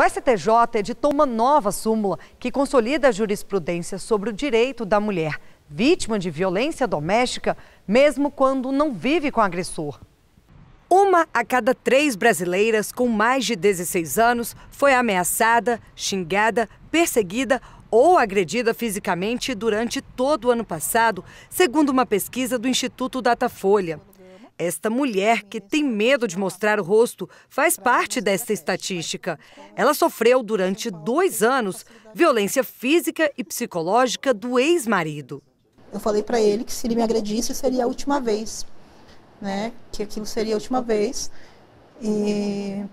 O STJ editou uma nova súmula que consolida a jurisprudência sobre o direito da mulher vítima de violência doméstica, mesmo quando não vive com agressor. Uma a cada três brasileiras com mais de 16 anos foi ameaçada, xingada, perseguida ou agredida fisicamente durante todo o ano passado, segundo uma pesquisa do Instituto Datafolha. Esta mulher, que tem medo de mostrar o rosto, faz parte dessa estatística. Ela sofreu durante dois anos violência física e psicológica do ex-marido. Eu falei para ele que se ele me agredisse seria a última vez, né? Que aquilo seria a última vez. E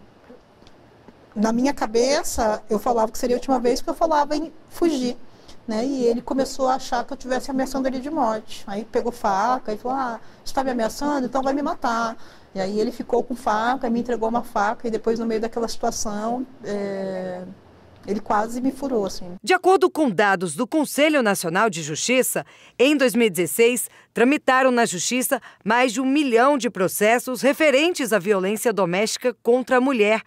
na minha cabeça eu falava que seria a última vez porque eu falava em fugir. Né? E ele começou a achar que eu estivesse ameaçando ele de morte. Aí pegou faca e falou: Ah, está me ameaçando? Então vai me matar. E aí ele ficou com faca, me entregou uma faca e depois, no meio daquela situação, é... Ele quase me furou, assim. De acordo com dados do Conselho Nacional de Justiça, em 2016, tramitaram na Justiça mais de um milhão de processos referentes à violência doméstica contra a mulher,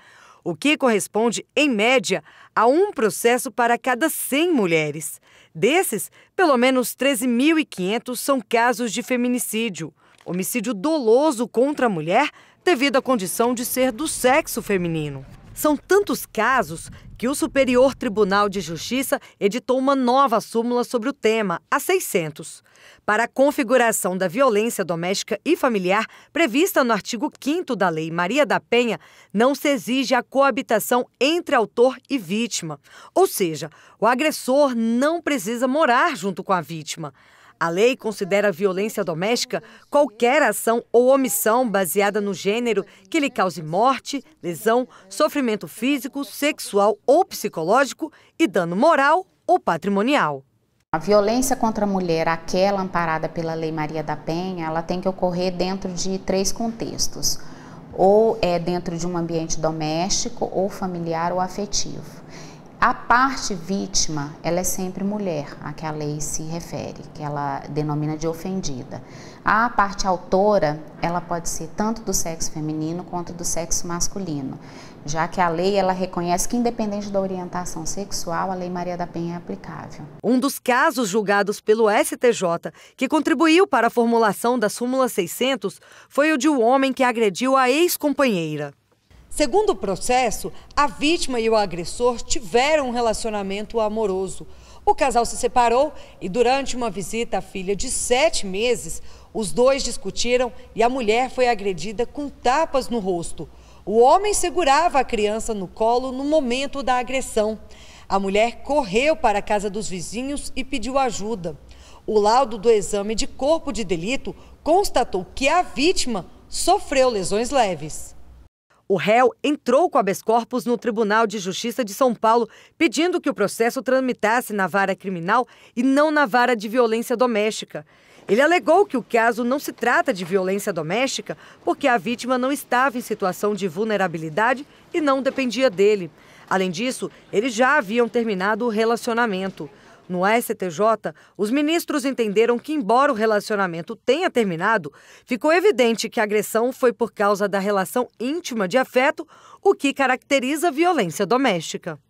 o que corresponde, em média, a um processo para cada 100 mulheres. Desses, pelo menos 13.500 são casos de feminicídio, homicídio doloso contra a mulher devido à condição de ser do sexo feminino. São tantos casos que o Superior Tribunal de Justiça editou uma nova súmula sobre o tema, a 600. Para a configuração da violência doméstica e familiar prevista no artigo 5 da Lei Maria da Penha, não se exige a coabitação entre autor e vítima. Ou seja, o agressor não precisa morar junto com a vítima. A lei considera violência doméstica qualquer ação ou omissão baseada no gênero que lhe cause morte, lesão, sofrimento físico, sexual ou psicológico e dano moral ou patrimonial. A violência contra a mulher, aquela amparada pela Lei Maria da Penha, ela tem que ocorrer dentro de três contextos: ou é dentro de um ambiente doméstico, ou familiar ou afetivo. A parte vítima, ela é sempre mulher, a que a lei se refere, que ela denomina de ofendida. A parte autora, ela pode ser tanto do sexo feminino quanto do sexo masculino, já que a lei ela reconhece que independente da orientação sexual, a Lei Maria da Penha é aplicável. Um dos casos julgados pelo STJ que contribuiu para a formulação da súmula 600 foi o de um homem que agrediu a ex-companheira. Segundo o processo, a vítima e o agressor tiveram um relacionamento amoroso. O casal se separou e, durante uma visita à filha de sete meses, os dois discutiram e a mulher foi agredida com tapas no rosto. O homem segurava a criança no colo no momento da agressão. A mulher correu para a casa dos vizinhos e pediu ajuda. O laudo do exame de corpo de delito constatou que a vítima sofreu lesões leves. O réu entrou com habeas corpus no Tribunal de Justiça de São Paulo, pedindo que o processo tramitasse na vara criminal e não na vara de violência doméstica. Ele alegou que o caso não se trata de violência doméstica porque a vítima não estava em situação de vulnerabilidade e não dependia dele. Além disso, eles já haviam terminado o relacionamento. No STJ, os ministros entenderam que, embora o relacionamento tenha terminado, ficou evidente que a agressão foi por causa da relação íntima de afeto, o que caracteriza violência doméstica.